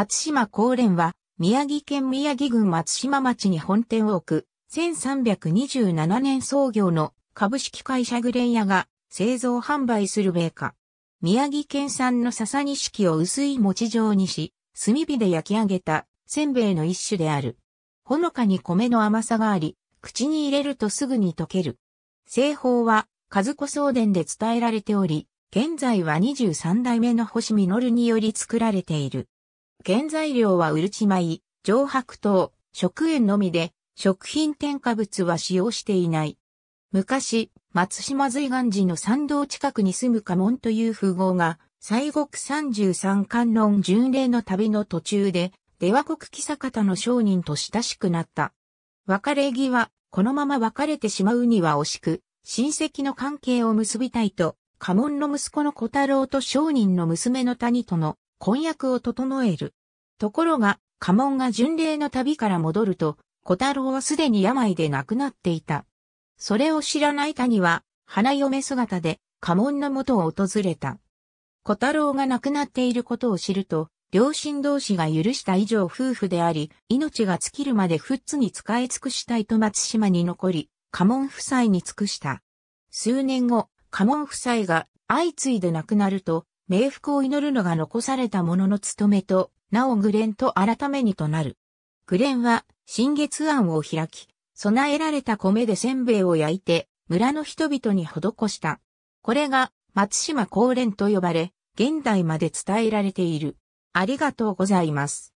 松島高連は、宮城県宮城郡松島町に本店を置く、1327年創業の株式会社グレン屋が製造販売する米菓。宮城県産の笹錦を薄い餅状にし、炭火で焼き上げたせんべいの一種である。ほのかに米の甘さがあり、口に入れるとすぐに溶ける。製法は、和子送電で伝えられており、現在は23代目の星実により作られている。原材料はウルチ米、上白糖、食塩のみで、食品添加物は使用していない。昔、松島随岩寺の参道近くに住む家紋という富豪が、西国三十三観音巡礼の旅の途中で、出羽国木坂田の商人と親しくなった。別れ際、このまま別れてしまうには惜しく、親戚の関係を結びたいと、家紋の息子の小太郎と商人の娘の谷との婚約を整える。ところが、家紋が巡礼の旅から戻ると、小太郎はすでに病で亡くなっていた。それを知らない谷は、花嫁姿で家紋の元を訪れた。小太郎が亡くなっていることを知ると、両親同士が許した以上夫婦であり、命が尽きるまで富津に使い尽くしたいと松島に残り、家紋夫妻に尽くした。数年後、家紋夫妻が相次いで亡くなると、冥福を祈るのが残された者の務めと、なおグレンと改めにとなる。グレンは、新月庵を開き、備えられた米でせんべいを焼いて、村の人々に施した。これが、松島高連と呼ばれ、現代まで伝えられている。ありがとうございます。